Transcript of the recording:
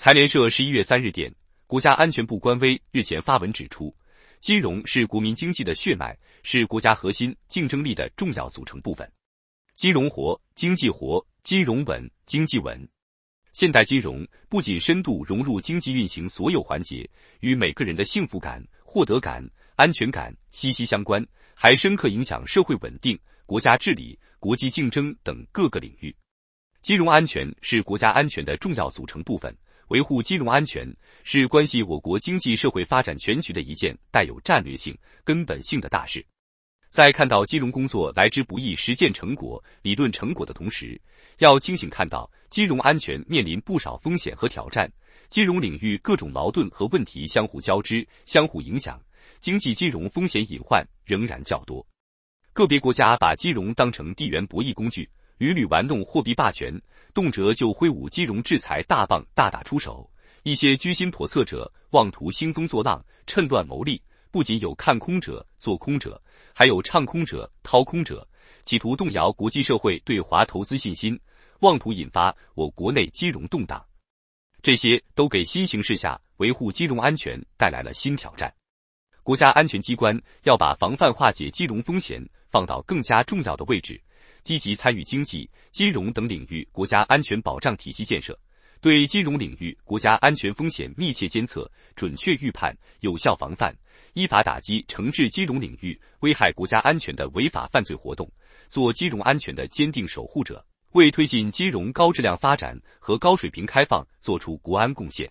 财联社十一月三日电，国家安全部官微日前发文指出，金融是国民经济的血脉，是国家核心竞争力的重要组成部分。金融活，经济活；金融稳，经济稳。现代金融不仅深度融入经济运行所有环节，与每个人的幸福感、获得感、安全感息息相关，还深刻影响社会稳定、国家治理、国际竞争等各个领域。金融安全是国家安全的重要组成部分。维护金融安全是关系我国经济社会发展全局的一件带有战略性、根本性的大事。在看到金融工作来之不易、实践成果、理论成果的同时，要清醒看到金融安全面临不少风险和挑战。金融领域各种矛盾和问题相互交织、相互影响，经济金融风险隐患仍然较多。个别国家把金融当成地缘博弈工具。屡屡玩弄货币霸权，动辄就挥舞金融制裁大棒，大打出手。一些居心叵测者妄图兴风作浪，趁乱谋利。不仅有看空者、做空者，还有唱空者、掏空者，企图动摇国际社会对华投资信心，妄图引发我国内金融动荡。这些都给新形势下维护金融安全带来了新挑战。国家安全机关要把防范化解金融风险放到更加重要的位置。积极参与经济、金融等领域国家安全保障体系建设，对金融领域国家安全风险密切监测、准确预判、有效防范，依法打击惩治金融领域危害国家安全的违法犯罪活动，做金融安全的坚定守护者，为推进金融高质量发展和高水平开放作出国安贡献。